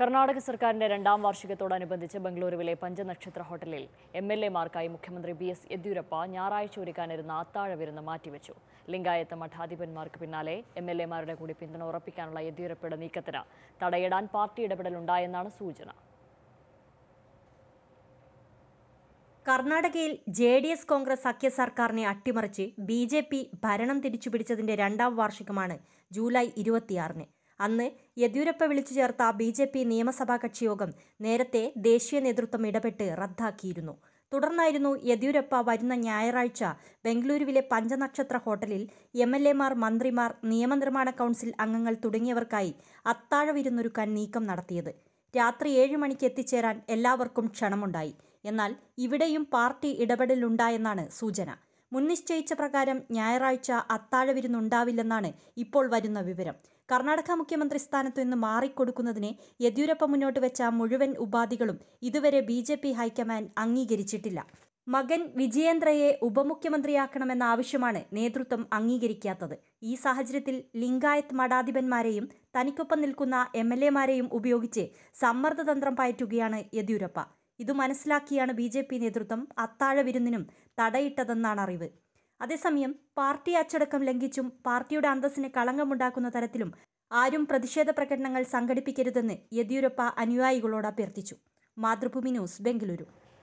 കർണാടക സർക്കാരിന്റെ രണ്ടാം വാർഷികത്തോടനുബന്ധിച്ച് ബംഗളൂരുവിലെ പഞ്ചനക്ഷത്ര ഹോട്ടലിൽ എം എൽ എമാർക്കായി മുഖ്യമന്ത്രി ബി എസ് യെദ്യൂരപ്പ ഞായറാഴ്ച ഒരുക്കാനിരുന്ന അത്താഴ വിരുന്ന് മാറ്റിവെച്ചു ലിംഗായത്ത മഠാധിപന്മാർക്ക് പിന്നാലെ എം എൽ എമാരുടെ കൂടി പിന്തുണ ഉറപ്പിക്കാനുള്ള യെദ്യൂരപ്പയുടെ നീക്കത്തിന് തടയിടാൻ പാർട്ടി ഇടപെടലുണ്ടായെന്നാണ് സൂചന കർണാടകയിൽ ജെ ഡി എസ് കോൺഗ്രസ് സഖ്യ സർക്കാരിനെ അട്ടിമറിച്ച് ബി ജെ പി ഭരണം തിരിച്ചുപിടിച്ചതിന്റെ രണ്ടാം വാർഷികമാണ് ജൂലൈ ഇരുപത്തിയാറിന് അന്ന് യെദ്യൂരപ്പ വിളിച്ചു ചേർത്ത ബി ജെ പി നിയമസഭാ കക്ഷിയോഗം നേരത്തെ ദേശീയ നേതൃത്വം ഇടപെട്ട് റദ്ദാക്കിയിരുന്നു തുടർന്നായിരുന്നു യെദ്യൂരപ്പ വരുന്ന ഞായറാഴ്ച ബംഗളൂരുവിലെ പഞ്ചനക്ഷത്ര ഹോട്ടലിൽ എം എൽ എമാർ മന്ത്രിമാർ നിയമനിർമ്മാണ കൗൺസിൽ അംഗങ്ങൾ തുടങ്ങിയവർക്കായി അത്താഴ വിരുന്നൊരുക്കാൻ നീക്കം നടത്തിയത് രാത്രി ഏഴ് മണിക്ക് എത്തിച്ചേരാൻ എല്ലാവർക്കും ക്ഷണമുണ്ടായി എന്നാൽ ഇവിടെയും പാർട്ടി ഇടപെടലുണ്ടായെന്നാണ് സൂചന മുൻനിശ്ചയിച്ച പ്രകാരം ഞായറാഴ്ച അത്താഴ വിരുന്നുണ്ടാവില്ലെന്നാണ് ഇപ്പോൾ വരുന്ന വിവരം കർണാടക മുഖ്യമന്ത്രി സ്ഥാനത്തു നിന്ന് മാറിക്കൊടുക്കുന്നതിനെ യെദ്യൂരപ്പ മുന്നോട്ട് വെച്ച മുഴുവൻ ഉപാധികളും ഇതുവരെ ബി ജെ പി ഹൈക്കമാൻഡ് അംഗീകരിച്ചിട്ടില്ല മകൻ വിജയേന്ദ്രയെ ഉപമുഖ്യമന്ത്രിയാക്കണമെന്ന ആവശ്യമാണ് നേതൃത്വം അംഗീകരിക്കാത്തത് ഈ സാഹചര്യത്തിൽ ലിംഗായത്ത് മഠാധിപന്മാരെയും തനിക്കൊപ്പം നിൽക്കുന്ന എം എൽ എമാരെയും ഉപയോഗിച്ച് സമ്മർദ്ദതന്ത്രം പയറ്റുകയാണ് യെദ്യൂരപ്പ ഇതു മനസ്സിലാക്കിയാണ് ബി ജെ പി നേതൃത്വം അത്താഴ വിരുന്നിനും തടയിട്ടതെന്നാണ് അറിവ് അതേസമയം പാർട്ടി അച്ചടക്കം ലംഘിച്ചും പാർട്ടിയുടെ അന്തസ്സിന് കളങ്കമുണ്ടാക്കുന്ന തരത്തിലും ആരും പ്രതിഷേധ പ്രകടനങ്ങൾ സംഘടിപ്പിക്കരുതെന്ന് യെദ്യൂരപ്പ അനുയായികളോട് അഭ്യർത്ഥിച്ചു മാതൃഭൂമി ന്യൂസ് ബംഗളൂരു